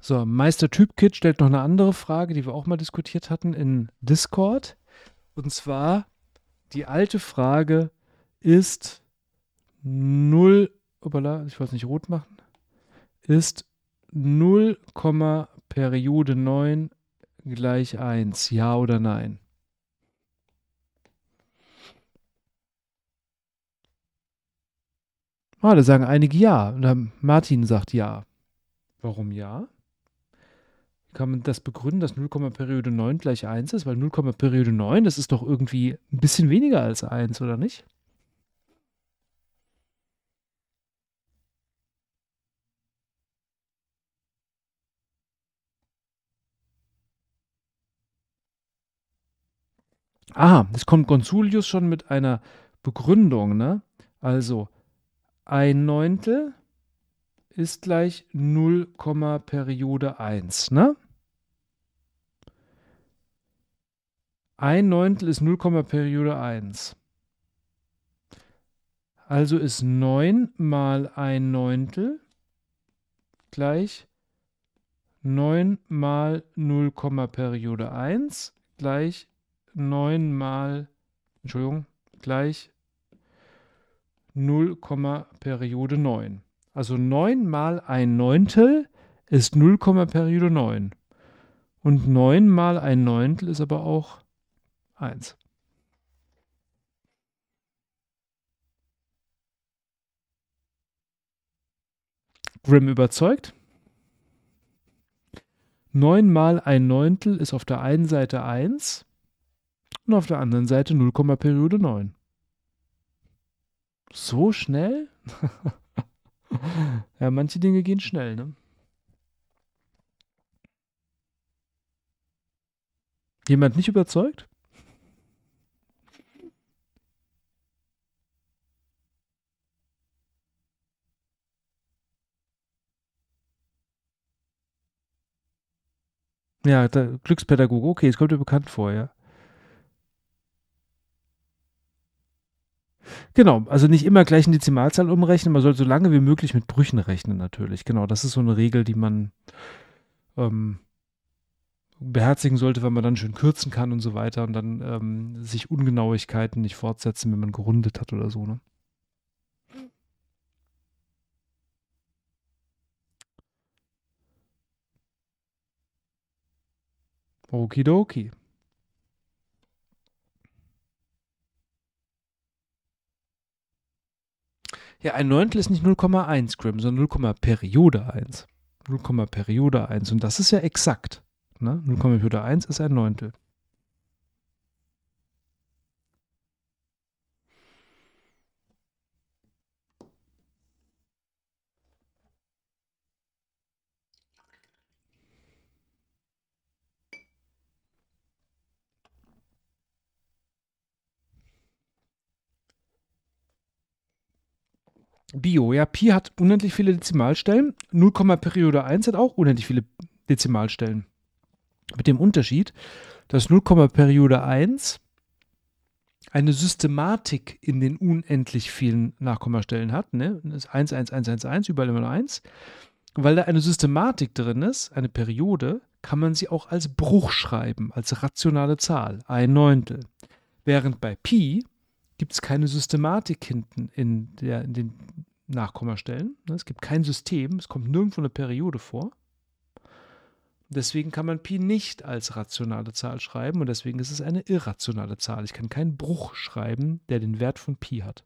So, Meister Typkit stellt noch eine andere Frage, die wir auch mal diskutiert hatten in Discord. Und zwar die alte Frage ist 0, upala, ich wollte es nicht rot machen, ist 0, Periode 9 gleich 1, ja oder nein? Ah, da sagen einige ja. Und Martin sagt ja. Warum ja? kann man das begründen, dass 0, Periode 9 gleich 1 ist? Weil 0, Periode 9, das ist doch irgendwie ein bisschen weniger als 1, oder nicht? Aha, es kommt Gonzulius schon mit einer Begründung, ne? Also ein Neuntel ist gleich 0, Periode 1, ne? Ein Neuntel ist 0, Periode 1. Also ist 9 mal ein Neuntel gleich 9 mal 0, Periode 1 gleich 9 mal, Entschuldigung, gleich 0, Periode 9. Also 9 mal ein Neuntel ist 0, Periode 9. Und 9 mal ein Neuntel ist aber auch 0, 1. Grimm überzeugt. 9 mal ein Neuntel ist auf der einen Seite 1 und auf der anderen Seite 0, Periode 9. So schnell? ja, manche Dinge gehen schnell, ne? Jemand nicht überzeugt? Ja, da, Glückspädagoge, okay, es kommt mir bekannt vor, ja. Genau, also nicht immer gleich in Dezimalzahl umrechnen, man soll so lange wie möglich mit Brüchen rechnen natürlich. Genau, das ist so eine Regel, die man ähm, beherzigen sollte, weil man dann schön kürzen kann und so weiter und dann ähm, sich Ungenauigkeiten nicht fortsetzen, wenn man gerundet hat oder so, ne? Okidoki. Ja, ein Neuntel ist nicht 0,1 Grimm, sondern 0, Periode 1. 0, Periode 1. Und das ist ja exakt. Ne? 0,1 ist ein Neuntel. Bio, ja, Pi hat unendlich viele Dezimalstellen, 0, Periode 1 hat auch unendlich viele Dezimalstellen. Mit dem Unterschied, dass 0, Periode 1 eine Systematik in den unendlich vielen Nachkommastellen hat. Ne? Das ist 1, 1, 1, 1, 1, überall immer nur 1. weil da eine Systematik drin ist, eine Periode, kann man sie auch als Bruch schreiben, als rationale Zahl, ein Neuntel. Während bei Pi gibt es keine Systematik hinten in, der, in den Nachkommastellen. Ne? Es gibt kein System, es kommt nirgendwo eine Periode vor. Deswegen kann man Pi nicht als rationale Zahl schreiben und deswegen ist es eine irrationale Zahl. Ich kann keinen Bruch schreiben, der den Wert von Pi hat.